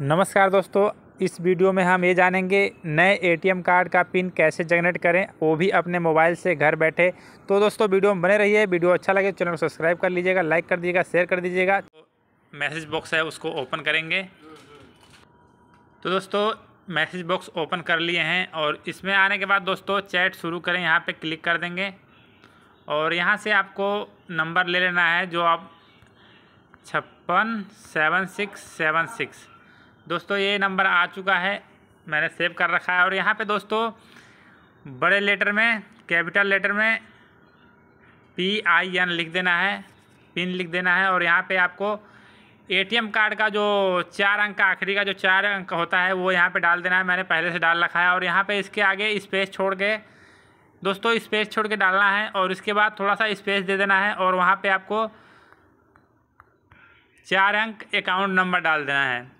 नमस्कार दोस्तों इस वीडियो में हम ये जानेंगे नए एटीएम कार्ड का पिन कैसे जनरेट करें वो भी अपने मोबाइल से घर बैठे तो दोस्तों वीडियो में बने रहिए वीडियो अच्छा लगे तो चैनल को सब्सक्राइब कर लीजिएगा लाइक कर दीजिएगा शेयर कर दीजिएगा तो मैसेज बॉक्स है उसको ओपन करेंगे तो दोस्तों मैसेज बॉक्स ओपन कर लिए हैं और इसमें आने के बाद दोस्तों चैट शुरू करें यहाँ पर क्लिक कर देंगे और यहाँ से आपको नंबर ले लेना है जो आप छप्पन सेवन सिक्स सेवन सिक्स दोस्तों ये नंबर आ चुका है मैंने सेव कर रखा है और यहाँ पे दोस्तों बड़े लेटर में कैपिटल लेटर में पी आई एन लिख देना है पिन लिख देना है और यहाँ पे आपको एटीएम कार्ड का जो चार अंक का आखिरी का जो चार अंक होता है वो यहाँ पे डाल देना है मैंने पहले से डाल रखा है और यहाँ पे इसके आगे स्पेस छोड़ के दोस्तों स्पेस छोड़ के डालना है और इसके बाद थोड़ा सा स्पेस दे देना है और वहाँ पर आपको चार अंक अकाउंट नंबर डाल देना है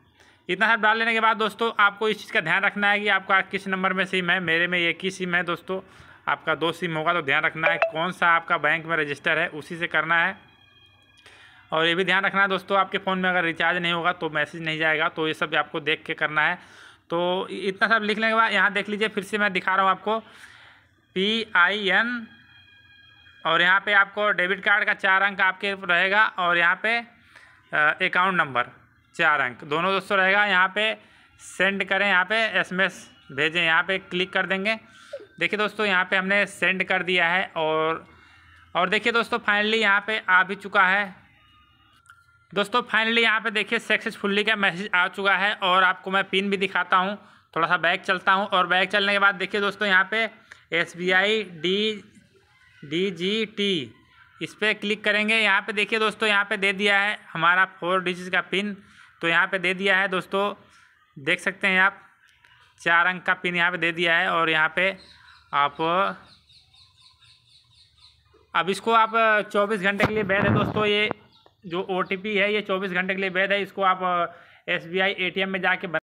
इतना सब डाल लेने के बाद दोस्तों आपको इस चीज़ का ध्यान रखना है कि आपका किस नंबर में सिम है मेरे में एक ही सिम है दोस्तों आपका दो सिम होगा तो ध्यान रखना है कौन सा आपका बैंक में रजिस्टर है उसी से करना है और ये भी ध्यान रखना है दोस्तों आपके फ़ोन में अगर रिचार्ज नहीं होगा तो मैसेज नहीं जाएगा तो ये सब आपको देख के करना है तो इतना सब लिखने के बाद यहाँ देख लीजिए फिर से मैं दिखा रहा हूँ आपको पी आई एन और यहाँ पे आपको डेबिट कार्ड का चार अंक आपके रहेगा और यहाँ पे अकाउंट नंबर चार अंक दोनों दोस्तों रहेगा यहाँ पे सेंड करें यहाँ पे एसएमएस भेजें यहाँ पे क्लिक कर देंगे देखिए दोस्तों यहाँ पे हमने सेंड कर दिया है और और देखिए दोस्तों फाइनली यहाँ पे आ भी चुका है दोस्तों फाइनली यहाँ पे देखिए सक्सेसफुल्ली का मैसेज आ चुका है और आपको मैं पिन भी दिखाता हूँ थोड़ा सा बैग चलता हूँ और बैग चलने के बाद देखिए दोस्तों यहाँ पे S B I D D G T इस पर क्लिक करेंगे यहाँ पे देखिए दोस्तों यहाँ पे दे दिया है हमारा फोर डिजिट का पिन तो यहाँ पे दे दिया है दोस्तों देख सकते हैं आप चार अंक का पिन यहाँ पे दे दिया है और यहाँ पे आप अब इसको आप 24 घंटे के लिए वैध है दोस्तों ये जो ओ है ये 24 घंटे के लिए वैध है इसको आप एस बी में जाके